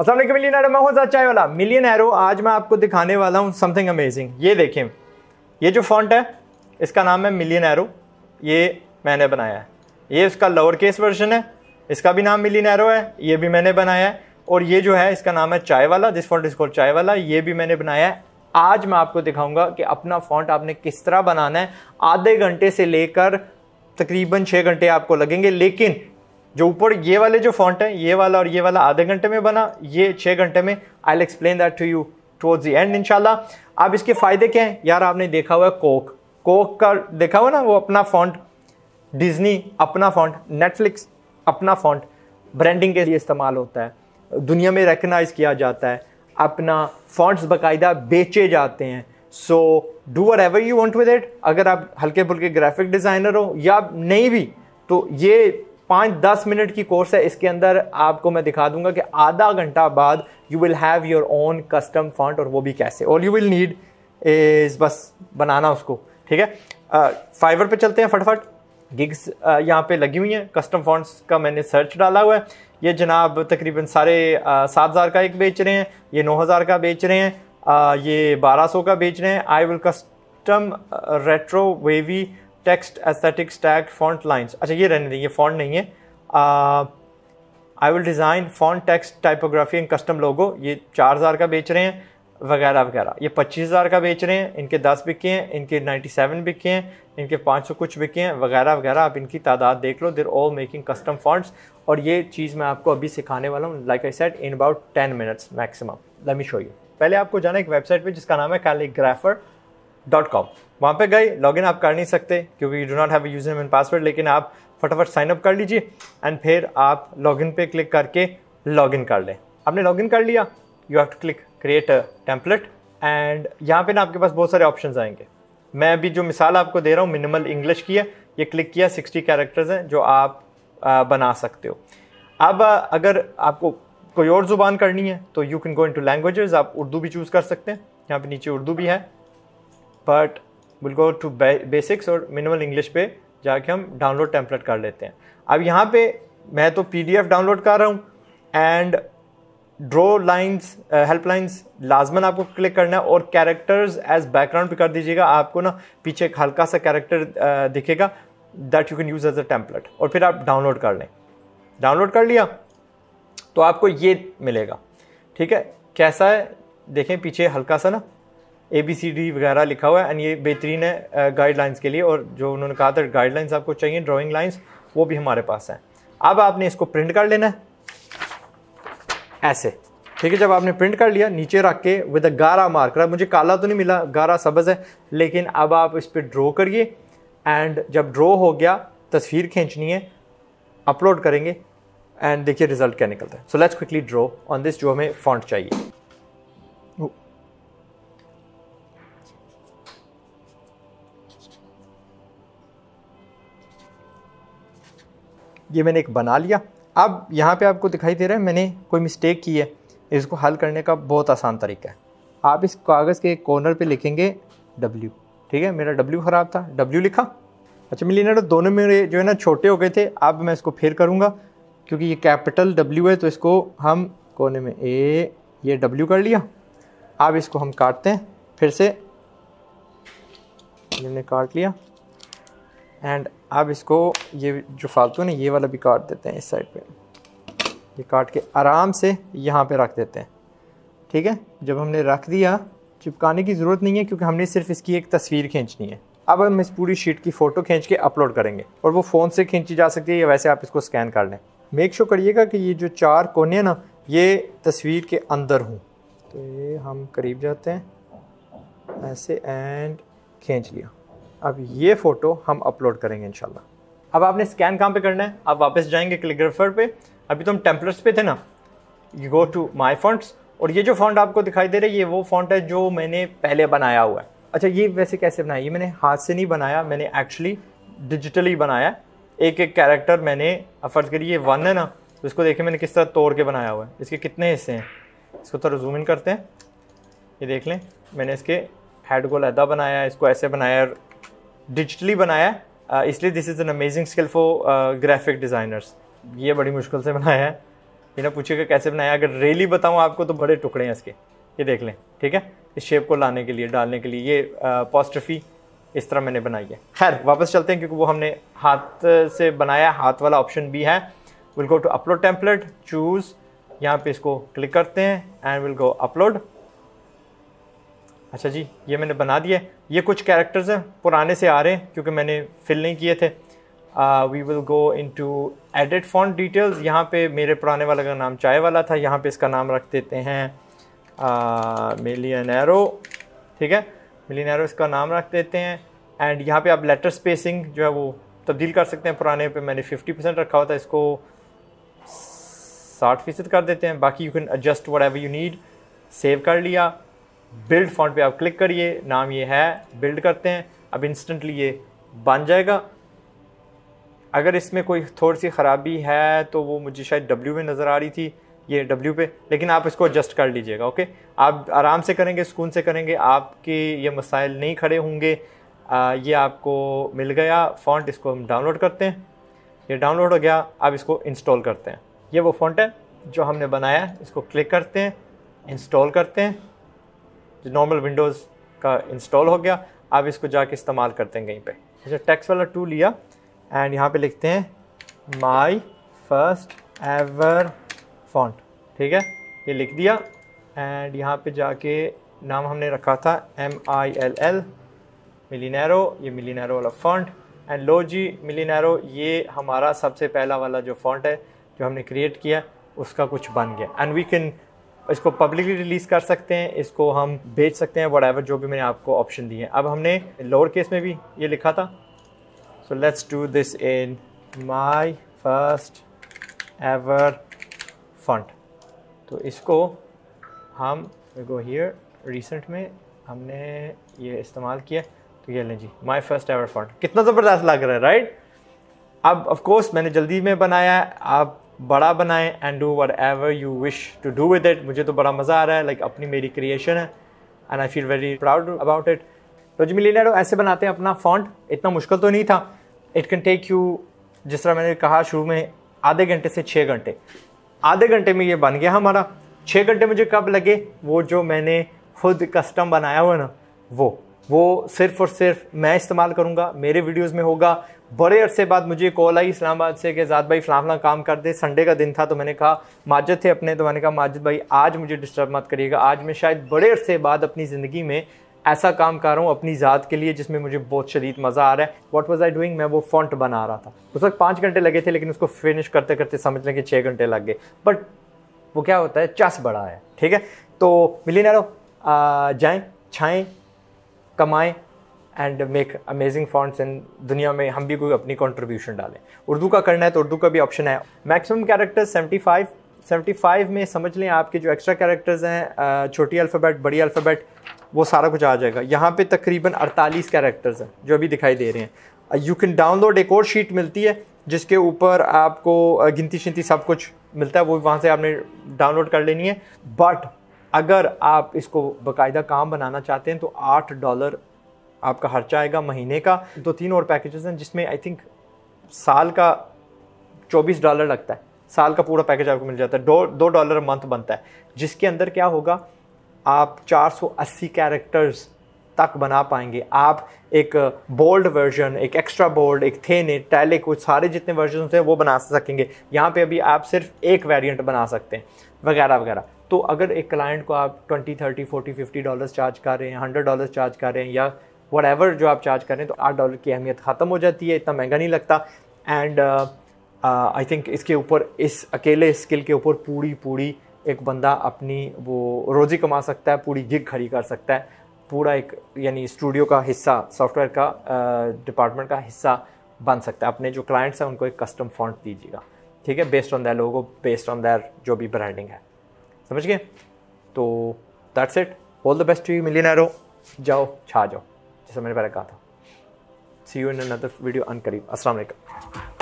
असल मिलियन मैं हूँ चाय वाला मिलियन एरो आज मैं आपको दिखाने वाला हूँ समथिंग अमेजिंग ये देखें ये जो फॉन्ट है इसका नाम है मिलियन एरो ये मैंने बनाया है ये इसका लोअर केस वर्जन है इसका भी नाम मिलियन एरो है ये भी मैंने बनाया है और ये जो है इसका नाम है चाय वाला जिस फॉन्ट इसको चाय वाला ये भी मैंने बनाया है आज मैं आपको दिखाऊंगा कि अपना फॉन्ट आपने किस तरह बनाना है आधे घंटे से लेकर तकरीबन छः घंटे आपको लगेंगे लेकिन जो ऊपर ये वाले जो फॉन्ट हैं ये वाला और ये वाला आधे घंटे में बना ये छः घंटे में I explain that to you towards the end इनशाला आप इसके फ़ायदे क्या हैं यार आपने देखा हुआ है कोक कोक का देखा हुआ ना वो अपना फॉन्ट डिजनी अपना फॉन्ट नेटफ्लिक्स अपना फॉन्ट ब्रांडिंग के लिए इस्तेमाल होता है दुनिया में रेकनाइज किया जाता है अपना फॉन्ट्स बाकायदा बेचे जाते हैं so do whatever you want with it अगर आप हल्के फुल्के ग्राफिक डिज़ाइनर हो या नहीं भी तो ये पाँच दस मिनट की कोर्स है इसके अंदर आपको मैं दिखा दूंगा कि आधा घंटा बाद you will have your own custom font और वो भी कैसे और यू विल नीड इज बस बनाना उसको ठीक है फाइवर पे चलते हैं फटाफट गिग्स यहाँ पे लगी हुई हैं कस्टम फंड्स का मैंने सर्च डाला हुआ है ये जनाब तकरीबन सारे सात हज़ार का एक बेच रहे हैं ये नौ हज़ार का बेच रहे हैं आ, ये बारह सौ का बेच रहे हैं I will custom retro wavy text aesthetic tag font lines अच्छा ये रहने दें ये फॉन्ट नहीं है I will design font text typography and custom logo ये चार हज़ार का बेच रहे हैं वगैरह वगैरह ये पच्चीस हज़ार का बेच रहे हैं इनके दस बिके हैं इनके नाइन्टी सेवन बिके हैं इनके पाँच सौ कुछ बिके हैं वगैरह वगैरह आप इनकी तादाद देख लो they're all making custom fonts और ये चीज़ मैं आपको अभी सिखाने वाला हूँ like I set in about ten minutes maximum let me show you पहले आपको जाना एक वेबसाइट पे जिसका नाम है कैलीग्राफर डॉट कॉम वहाँ पर गए लॉगिन आप कर नहीं सकते क्योंकि you do not have username and password लेकिन आप फटाफट साइन अप कर लीजिए एंड फिर आप लॉगिन पे क्लिक करके लॉगिन कर लें आपने लॉगिन कर लिया you have to click create a template and यहाँ पे ना आपके पास बहुत सारे ऑप्शन आएंगे मैं अभी जो मिसाल आपको दे रहा हूँ मिनिमल इंग्लिश की है ये क्लिक किया सिक्सटी कैरेक्टर्स हैं जो आप आ, बना सकते हो अब अगर आपको कोई और ज़ुबान करनी है तो you can go into language आप उर्दू भी चूज़ कर सकते हैं यहाँ पे नीचे उर्दू भी है but will go to basics और मिनिमल इंग्लिश पे जाके हम डाउनलोड टेम्पलेट कर लेते हैं अब यहाँ पे मैं तो पी डाउनलोड कर रहा हूँ and draw lines help lines लाजमन आपको क्लिक करना है और कैरेक्टर्स एज बैकग्राउंड भी कर दीजिएगा आपको ना पीछे एक हल्का सा कैरेक्टर uh, दिखेगा that you can use as a template और फिर आप डाउनलोड कर लें डाउनलोड कर लिया तो आपको ये मिलेगा ठीक है कैसा है देखें पीछे हल्का सा ना ए बी सी डी वगैरह लिखा हुआ है एंड ये बेहतरीन है गाइडलाइंस के लिए और जो उन्होंने कहा था गाइडलाइंस आपको चाहिए ड्राइंग लाइंस वो भी हमारे पास हैं अब आपने इसको प्रिंट कर लेना है ऐसे ठीक है जब आपने प्रिंट कर लिया नीचे रख के विद अ गारा मार्कर मुझे काला तो नहीं मिला गारा सब्ज़ है लेकिन अब आप इस पर ड्रॉ करिए एंड जब ड्रॉ हो गया तस्वीर खींचनी है अपलोड करेंगे एंड देखिए रिजल्ट क्या निकलता है so let's quickly draw on this जो हमें फॉन्ट चाहिए ये मैंने एक बना लिया अब यहाँ पे आपको दिखाई दे रहा है मैंने कोई मिस्टेक की है इसको हल करने का बहुत आसान तरीका है आप इस कागज़ के कॉर्नर पे लिखेंगे डब्ल्यू ठीक है मेरा डब्ल्यू ख़राब था डब्ल्यू लिखा अच्छा मिली ना तो दोनों मेरे जो है ना छोटे हो गए थे अब मैं इसको फिर करूँगा क्योंकि ये कैपिटल डब्ल्यू है तो इसको हम कोने में ए ये डब्ल्यू कर लिया अब इसको हम काटते हैं फिर से मैंने काट लिया एंड अब इसको ये जो फालतू ना ये वाला भी काट देते हैं इस साइड पे ये काट के आराम से यहाँ पे रख देते हैं ठीक है जब हमने रख दिया चिपकाने की ज़रूरत नहीं है क्योंकि हमने सिर्फ इसकी एक तस्वीर खींचनी है अब हम इस पूरी शीट की फ़ोटो खींच के अपलोड करेंगे और वो फ़ोन से खींची जा सकती है या वैसे आप इसको स्कैन कर लें मेक श्योर करिएगा कि ये जो चार कोने हैं ना ये तस्वीर के अंदर हों तो ये हम करीब जाते हैं ऐसे एंड खींच लिया अब ये फ़ोटो हम अपलोड करेंगे इनशाला अब आपने स्कैन कहाँ पे करना है आप वापस जाएंगे क्लिकग्राफर पे अभी तो हम टेम्पलेट्स पे थे ना you go to my fonts और ये जो फॉन्ट आपको दिखाई दे रहा है ये वो फॉन्ट है जो मैंने पहले बनाया हुआ है अच्छा ये वैसे कैसे बनाया ये मैंने हाथ से नहीं बनाया मैंने एक्चुअली डिजिटली बनाया एक एक कैरेक्टर मैंने फ़र्ज़ करिए वन है ना तो इसको देखिए मैंने किस तरह तोड़ के बनाया हुआ है इसके कितने हिस्से हैं इसको थोड़ा जूम इन करते हैं ये देख लें मैंने इसके हेड को लहदा बनाया इसको ऐसे बनाया डिजिटली बनाया है uh, इसलिए this is an amazing skill for graphic designers ये बड़ी मुश्किल से बनाया है बिना पूछेगा कैसे बनाया अगर रेली बताऊँ आपको तो बड़े टुकड़े हैं इसके ये देख लें ठीक है इस शेप को लाने के लिए डालने के लिए ये पॉस्ट्रफी uh, इस तरह मैंने बनाई है खैर वापस चलते हैं क्योंकि वो हमने हाथ से बनाया हाथ वाला ऑप्शन भी है will go to upload template choose यहाँ पे इसको क्लिक करते हैं एंड विल गो अपलोड अच्छा जी ये मैंने बना दिया ये कुछ कैरेक्टर्स हैं पुराने से आ रहे हैं क्योंकि मैंने फिल नहीं किए थे we will go into edit font details यहाँ पे मेरे पुराने वाले का नाम चाय वाला था यहाँ पे इसका नाम रख देते हैं मिलियन एरो ठीक है मिलियन एरो इसका नाम रख देते हैं एंड यहाँ पे आप लेटर स्पेसिंग जो है वो तब्दील कर सकते हैं पुराने पे मैंने 50 परसेंट रखा हुआ था इसको साठ फीसद कर देते हैं बाकी you can adjust whatever you need save कर लिया बिल्ड फॉन्ट पे आप क्लिक करिए नाम ये है बिल्ड करते हैं अब इंस्टेंटली ये बन जाएगा अगर इसमें कोई थोड़ी सी ख़राबी है तो वो मुझे शायद डब्ल्यू में नज़र आ रही थी ये डब्ल्यू पे लेकिन आप इसको एडजस्ट कर लीजिएगा ओके आप आराम से करेंगे सुकून से करेंगे आपके ये मसाइल नहीं खड़े होंगे ये आपको मिल गया फ़ॉन्ट इसको हम डाउनलोड करते हैं ये डाउनलोड हो गया अब इसको इंस्टॉल करते हैं ये वो फ़ॉन्ट है जो हमने बनाया इसको क्लिक करते हैं इंस्टॉल करते हैं जो नॉर्मल विंडोज़ का इंस्टॉल हो गया आप इसको जाके इस्तेमाल करते हैं कहीं पे अच्छा टैक्स वाला टू लिया एंड यहाँ पे लिखते हैं माई फर्स्ट एवर फॉन्ट ठीक है ये लिख दिया एंड यहाँ पे जाके नाम हमने रखा था एम आई एल एल मिलीनैरो ये मिलीनैरो वाला फॉन्ट एंड लो जी मिलीनैरो ये हमारा सबसे पहला वाला जो फॉन्ट है जो हमने क्रिएट किया उसका कुछ बन गया एंड वी कैन इसको पब्लिकली रिलीज कर सकते हैं इसको हम बेच सकते हैं वट जो भी मैंने आपको ऑप्शन दिए हैं अब हमने लोअर केस में भी ये लिखा था so let's do this in my first ever font तो इसको हम गो हियर रिसेंट में हमने ये इस्तेमाल किया तो ये लें जी माई फर्स्ट एवर फंड कितना ज़बरदस्त लग रहा है राइट अब ऑफ कोर्स मैंने जल्दी में बनाया आप बड़ा बनाएं and do whatever you wish to do with it मुझे तो बड़ा मज़ा आ रहा है लाइक like, अपनी मेरी क्रिएशन है and I feel very proud about it मिली मिलीनेडो ऐसे बनाते हैं अपना फॉन्ट इतना मुश्किल तो नहीं था इट कैन टेक यू जिस तरह मैंने कहा शुरू में आधे घंटे से छः घंटे आधे घंटे में ये बन गया हमारा छः घंटे मुझे कब लगे वो जो मैंने खुद कस्टम बनाया हुआ ना वो वो सिर्फ और सिर्फ मैं इस्तेमाल करूँगा मेरे वीडियोज़ में होगा बड़े अरसे बाद मुझे कॉल आई इस्लामाबाद से कि जाद भाई फलाना काम कर दे संडे का दिन था तो मैंने कहा माजद थे अपने तो मैंने कहा माजद भाई आज मुझे डिस्टर्ब मत करिएगा आज मैं शायद बड़े अरसे बाद अपनी ज़िंदगी में ऐसा काम कर रहा हूँ अपनी ज़ात के लिए जिसमें मुझे बहुत शदीद मज़ा आ रहा है वॉट वॉज आई डूइंग मैं वो फॉन्ट बना रहा था उस वक्त पाँच घंटे लगे थे लेकिन उसको फिनिश करते करते समझ लें कि छः घंटे लग गए बट वो क्या होता है चस बड़ा है ठीक है तो मिली नो जाएँ छाएँ कमाएं and make amazing fonts in दुनिया में हम भी कोई अपनी कॉन्ट्रीब्यूशन डालें उर्दू का करना है तो उर्दू का भी ऑप्शन है मैक्सिमम कैरेक्टर्स 75 75 में समझ लें आपके जो एक्स्ट्रा कैरेक्टर्स हैं छोटी अल्फ़ाबेट बड़ी अल्फ़ाबेट वो सारा कुछ आ जाएगा यहाँ पे तकरीबन 48 कैरेक्टर्स हैं जो अभी दिखाई दे रहे हैं यू कैन डाउनलोड एक और शीट मिलती है जिसके ऊपर आपको गिनती शिनती सब कुछ मिलता है वो वहाँ से आपने डाउनलोड कर लेनी है बट अगर आप इसको बाकायदा काम बनाना चाहते हैं तो आठ डॉलर आपका खर्चा आएगा महीने का दो तीन और पैकेजेस हैं जिसमें आई थिंक साल का चौबीस डॉलर लगता है साल का पूरा पैकेज आपको मिल जाता है दो दो डॉलर मंथ बनता है जिसके अंदर क्या होगा आप 480 कैरेक्टर्स तक बना पाएंगे आप एक बोल्ड वर्जन एक एक्स्ट्रा बोल्ड एक थेन टैलिक कुछ सारे जितने वर्जन हैं वो बना सकेंगे यहाँ पे अभी आप सिर्फ एक वेरिएंट बना सकते हैं वगैरह वगैरह तो अगर एक क्लाइंट को आप twenty thirty forty fifty dollars charge कर रहे हैं हंड्रेड डॉलर्स चार्ज कर रहे हैं या वट एवर जो आप चार्ज कर रहे हैं तो आठ डॉलर की अहमियत ख़त्म हो जाती है इतना महंगा नहीं लगता एंड आई थिंक इसके ऊपर इस अकेले स्किल के ऊपर पूरी पूरी एक बंदा अपनी वो रोज़ी कमा सकता है पूरी गिग खड़ी कर सकता है पूरा एक यानी स्टूडियो का हिस्सा सॉफ्टवेयर का डिपार्टमेंट uh, का हिस्सा बन सकता है अपने जो क्लाइंट्स हैं उनको एक कस्टम फॉन्ट दीजिएगा ठीक है based on their logo based on their जो भी ब्रांडिंग है समझ गए तो that's it all the best to you millionaire जाओ छा जाओ जैसा मैंने पहले कहा था see you in another video अन करीब असलम